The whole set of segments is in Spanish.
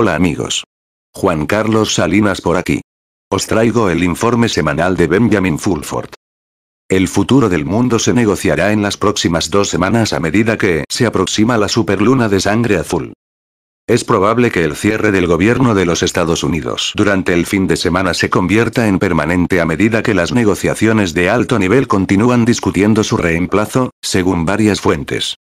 Hola amigos. Juan Carlos Salinas por aquí. Os traigo el informe semanal de Benjamin Fulford. El futuro del mundo se negociará en las próximas dos semanas a medida que se aproxima la superluna de sangre azul. Es probable que el cierre del gobierno de los Estados Unidos durante el fin de semana se convierta en permanente a medida que las negociaciones de alto nivel continúan discutiendo su reemplazo, según varias fuentes.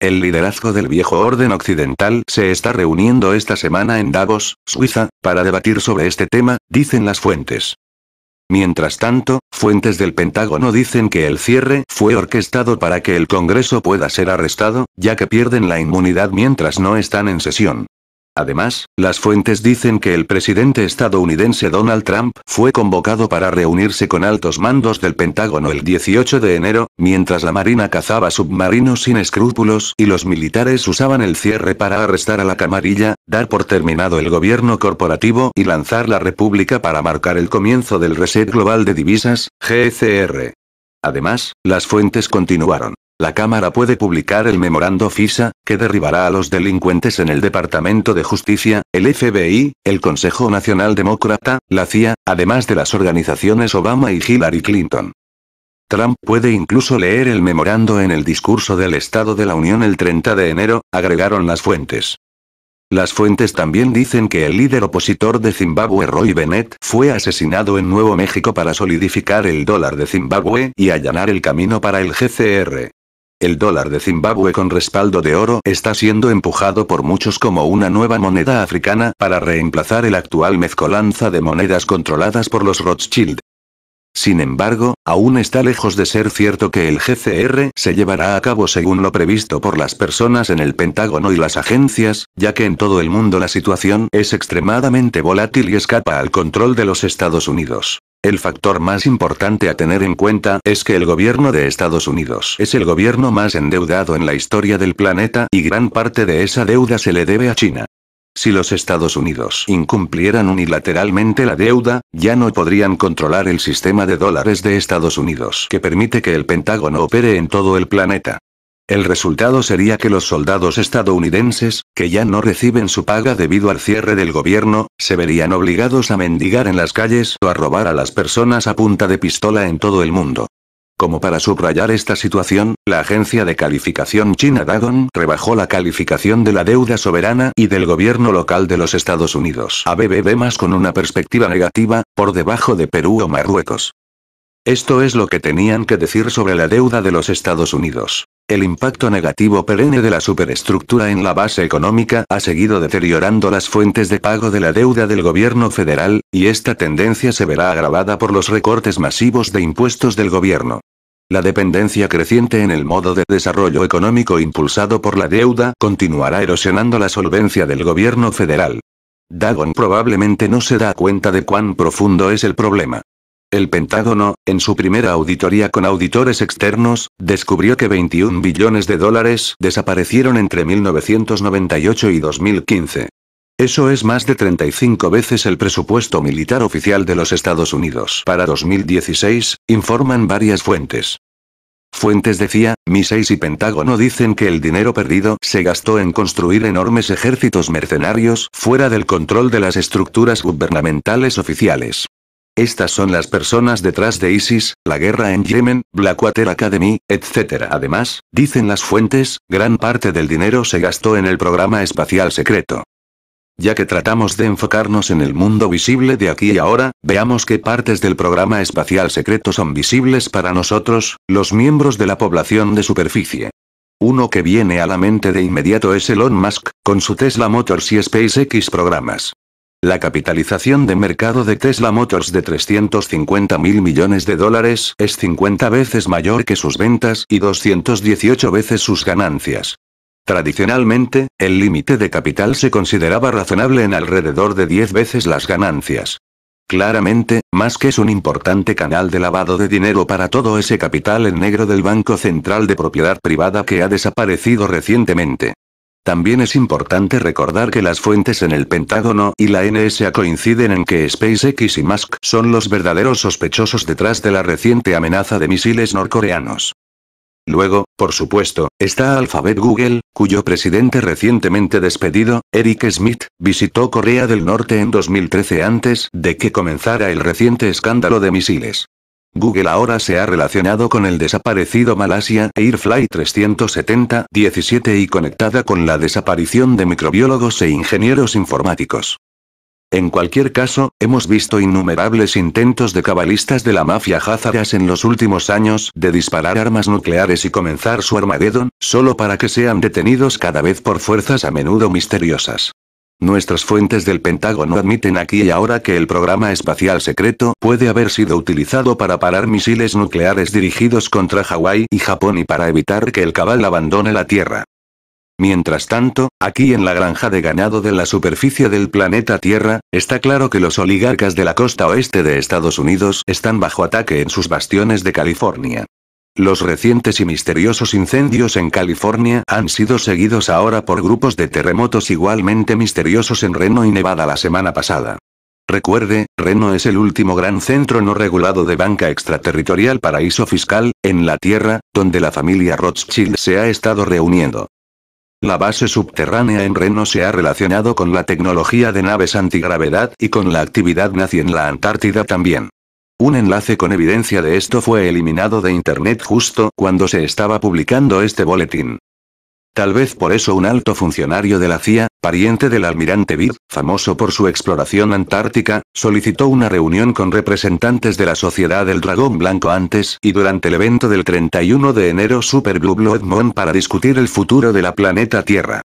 El liderazgo del viejo orden occidental se está reuniendo esta semana en Davos, Suiza, para debatir sobre este tema, dicen las fuentes. Mientras tanto, fuentes del Pentágono dicen que el cierre fue orquestado para que el Congreso pueda ser arrestado, ya que pierden la inmunidad mientras no están en sesión. Además, las fuentes dicen que el presidente estadounidense Donald Trump fue convocado para reunirse con altos mandos del Pentágono el 18 de enero, mientras la Marina cazaba submarinos sin escrúpulos y los militares usaban el cierre para arrestar a la camarilla, dar por terminado el gobierno corporativo y lanzar la República para marcar el comienzo del reset global de divisas, GCR. Además, las fuentes continuaron. La Cámara puede publicar el memorando FISA, que derribará a los delincuentes en el Departamento de Justicia, el FBI, el Consejo Nacional Demócrata, la CIA, además de las organizaciones Obama y Hillary Clinton. Trump puede incluso leer el memorando en el discurso del Estado de la Unión el 30 de enero, agregaron las fuentes. Las fuentes también dicen que el líder opositor de Zimbabue Roy Bennett fue asesinado en Nuevo México para solidificar el dólar de Zimbabue y allanar el camino para el GCR. El dólar de Zimbabue con respaldo de oro está siendo empujado por muchos como una nueva moneda africana para reemplazar el actual mezcolanza de monedas controladas por los Rothschild. Sin embargo, aún está lejos de ser cierto que el GCR se llevará a cabo según lo previsto por las personas en el Pentágono y las agencias, ya que en todo el mundo la situación es extremadamente volátil y escapa al control de los Estados Unidos. El factor más importante a tener en cuenta es que el gobierno de Estados Unidos es el gobierno más endeudado en la historia del planeta y gran parte de esa deuda se le debe a China. Si los Estados Unidos incumplieran unilateralmente la deuda, ya no podrían controlar el sistema de dólares de Estados Unidos que permite que el Pentágono opere en todo el planeta. El resultado sería que los soldados estadounidenses, que ya no reciben su paga debido al cierre del gobierno, se verían obligados a mendigar en las calles o a robar a las personas a punta de pistola en todo el mundo. Como para subrayar esta situación, la agencia de calificación china Dagon rebajó la calificación de la deuda soberana y del gobierno local de los Estados Unidos a BBB más con una perspectiva negativa, por debajo de Perú o Marruecos. Esto es lo que tenían que decir sobre la deuda de los Estados Unidos. El impacto negativo perenne de la superestructura en la base económica ha seguido deteriorando las fuentes de pago de la deuda del gobierno federal, y esta tendencia se verá agravada por los recortes masivos de impuestos del gobierno. La dependencia creciente en el modo de desarrollo económico impulsado por la deuda continuará erosionando la solvencia del gobierno federal. Dagon probablemente no se da cuenta de cuán profundo es el problema. El Pentágono, en su primera auditoría con auditores externos, descubrió que 21 billones de dólares desaparecieron entre 1998 y 2015. Eso es más de 35 veces el presupuesto militar oficial de los Estados Unidos para 2016, informan varias fuentes. Fuentes decía, Mi-6 y Pentágono dicen que el dinero perdido se gastó en construir enormes ejércitos mercenarios fuera del control de las estructuras gubernamentales oficiales. Estas son las personas detrás de ISIS, la guerra en Yemen, Blackwater Academy, etc. Además, dicen las fuentes, gran parte del dinero se gastó en el programa espacial secreto. Ya que tratamos de enfocarnos en el mundo visible de aquí y ahora, veamos qué partes del programa espacial secreto son visibles para nosotros, los miembros de la población de superficie. Uno que viene a la mente de inmediato es Elon Musk, con su Tesla Motors y SpaceX programas. La capitalización de mercado de Tesla Motors de 350 mil millones de dólares es 50 veces mayor que sus ventas y 218 veces sus ganancias. Tradicionalmente, el límite de capital se consideraba razonable en alrededor de 10 veces las ganancias. Claramente, más que es un importante canal de lavado de dinero para todo ese capital en negro del Banco Central de Propiedad Privada que ha desaparecido recientemente. También es importante recordar que las fuentes en el Pentágono y la NSA coinciden en que SpaceX y Musk son los verdaderos sospechosos detrás de la reciente amenaza de misiles norcoreanos. Luego, por supuesto, está Alphabet Google, cuyo presidente recientemente despedido, Eric Smith, visitó Corea del Norte en 2013 antes de que comenzara el reciente escándalo de misiles. Google ahora se ha relacionado con el desaparecido Malasia Airfly 370-17 y conectada con la desaparición de microbiólogos e ingenieros informáticos. En cualquier caso, hemos visto innumerables intentos de cabalistas de la mafia Hazardas en los últimos años de disparar armas nucleares y comenzar su Armageddon, solo para que sean detenidos cada vez por fuerzas a menudo misteriosas. Nuestras fuentes del Pentágono admiten aquí y ahora que el programa espacial secreto puede haber sido utilizado para parar misiles nucleares dirigidos contra Hawái y Japón y para evitar que el cabal abandone la Tierra. Mientras tanto, aquí en la granja de ganado de la superficie del planeta Tierra, está claro que los oligarcas de la costa oeste de Estados Unidos están bajo ataque en sus bastiones de California. Los recientes y misteriosos incendios en California han sido seguidos ahora por grupos de terremotos igualmente misteriosos en Reno y Nevada la semana pasada. Recuerde, Reno es el último gran centro no regulado de banca extraterritorial paraíso fiscal, en la Tierra, donde la familia Rothschild se ha estado reuniendo. La base subterránea en Reno se ha relacionado con la tecnología de naves antigravedad y con la actividad nazi en la Antártida también. Un enlace con evidencia de esto fue eliminado de Internet justo cuando se estaba publicando este boletín. Tal vez por eso un alto funcionario de la CIA, pariente del almirante Byrd, famoso por su exploración antártica, solicitó una reunión con representantes de la Sociedad del Dragón Blanco antes y durante el evento del 31 de enero Super Blue Blood Moon para discutir el futuro de la planeta Tierra.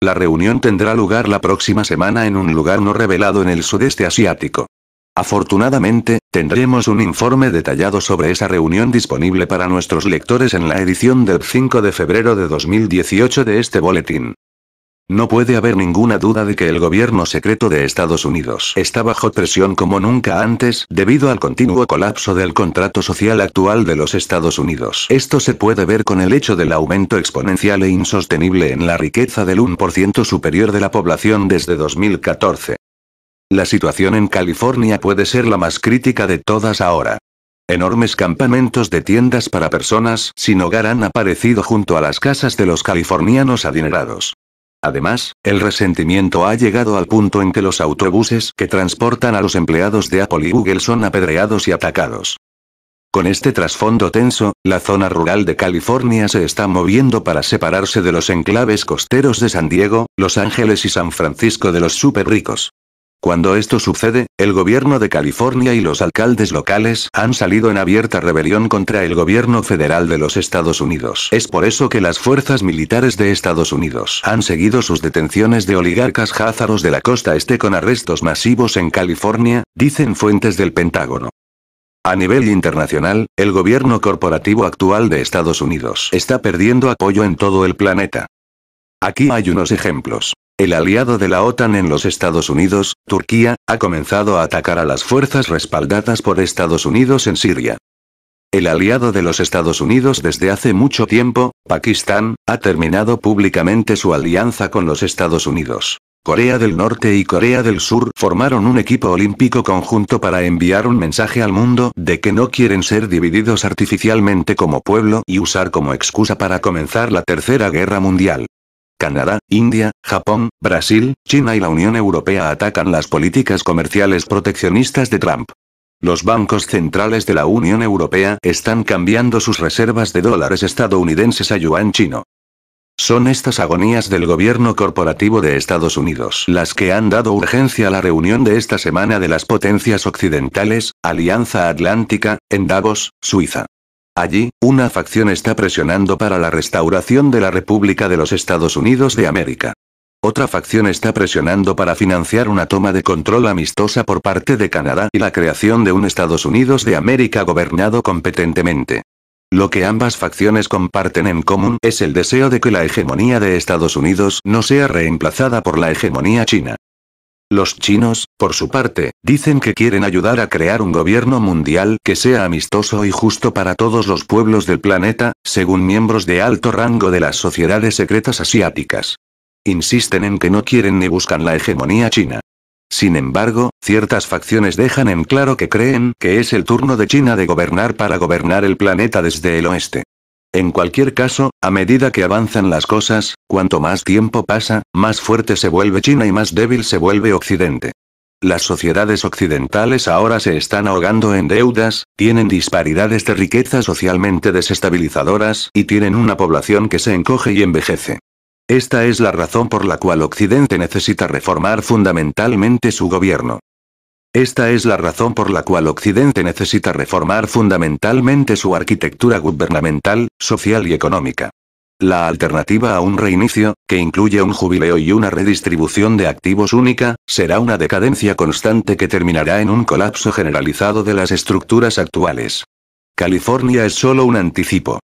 La reunión tendrá lugar la próxima semana en un lugar no revelado en el sudeste asiático. Afortunadamente, tendremos un informe detallado sobre esa reunión disponible para nuestros lectores en la edición del 5 de febrero de 2018 de este boletín. No puede haber ninguna duda de que el gobierno secreto de Estados Unidos está bajo presión como nunca antes debido al continuo colapso del contrato social actual de los Estados Unidos. Esto se puede ver con el hecho del aumento exponencial e insostenible en la riqueza del 1% superior de la población desde 2014. La situación en California puede ser la más crítica de todas ahora. Enormes campamentos de tiendas para personas sin hogar han aparecido junto a las casas de los californianos adinerados. Además, el resentimiento ha llegado al punto en que los autobuses que transportan a los empleados de Apple y Google son apedreados y atacados. Con este trasfondo tenso, la zona rural de California se está moviendo para separarse de los enclaves costeros de San Diego, Los Ángeles y San Francisco de los superricos. Cuando esto sucede, el gobierno de California y los alcaldes locales han salido en abierta rebelión contra el gobierno federal de los Estados Unidos. Es por eso que las fuerzas militares de Estados Unidos han seguido sus detenciones de oligarcas jázaros de la costa este con arrestos masivos en California, dicen fuentes del Pentágono. A nivel internacional, el gobierno corporativo actual de Estados Unidos está perdiendo apoyo en todo el planeta. Aquí hay unos ejemplos. El aliado de la OTAN en los Estados Unidos, Turquía, ha comenzado a atacar a las fuerzas respaldadas por Estados Unidos en Siria. El aliado de los Estados Unidos desde hace mucho tiempo, Pakistán, ha terminado públicamente su alianza con los Estados Unidos. Corea del Norte y Corea del Sur formaron un equipo olímpico conjunto para enviar un mensaje al mundo de que no quieren ser divididos artificialmente como pueblo y usar como excusa para comenzar la Tercera Guerra Mundial. Canadá, India, Japón, Brasil, China y la Unión Europea atacan las políticas comerciales proteccionistas de Trump. Los bancos centrales de la Unión Europea están cambiando sus reservas de dólares estadounidenses a yuan chino. Son estas agonías del gobierno corporativo de Estados Unidos las que han dado urgencia a la reunión de esta semana de las potencias occidentales, Alianza Atlántica, en Davos, Suiza. Allí, una facción está presionando para la restauración de la República de los Estados Unidos de América. Otra facción está presionando para financiar una toma de control amistosa por parte de Canadá y la creación de un Estados Unidos de América gobernado competentemente. Lo que ambas facciones comparten en común es el deseo de que la hegemonía de Estados Unidos no sea reemplazada por la hegemonía china. Los chinos, por su parte, dicen que quieren ayudar a crear un gobierno mundial que sea amistoso y justo para todos los pueblos del planeta, según miembros de alto rango de las sociedades secretas asiáticas. Insisten en que no quieren ni buscan la hegemonía china. Sin embargo, ciertas facciones dejan en claro que creen que es el turno de China de gobernar para gobernar el planeta desde el oeste. En cualquier caso, a medida que avanzan las cosas, cuanto más tiempo pasa, más fuerte se vuelve China y más débil se vuelve Occidente. Las sociedades occidentales ahora se están ahogando en deudas, tienen disparidades de riqueza socialmente desestabilizadoras y tienen una población que se encoge y envejece. Esta es la razón por la cual Occidente necesita reformar fundamentalmente su gobierno. Esta es la razón por la cual Occidente necesita reformar fundamentalmente su arquitectura gubernamental, social y económica. La alternativa a un reinicio, que incluye un jubileo y una redistribución de activos única, será una decadencia constante que terminará en un colapso generalizado de las estructuras actuales. California es solo un anticipo.